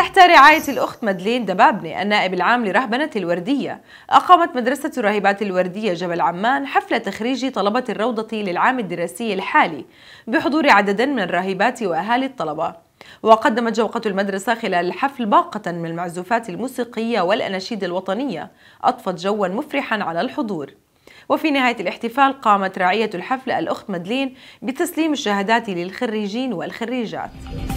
تحت رعاية الأخت مدلين دبابني النائب العام لرهبنة الوردية أقامت مدرسة راهبات الوردية جبل عمان حفلة تخريج طلبة الروضة للعام الدراسي الحالي بحضور عدد من الراهبات وأهالي الطلبة وقدمت جوقة المدرسة خلال الحفل باقة من المعزوفات الموسيقية والأناشيد الوطنية أضفت جوا مفرحا على الحضور وفي نهاية الاحتفال قامت راعية الحفل الأخت مدلين بتسليم الشهادات للخريجين والخريجات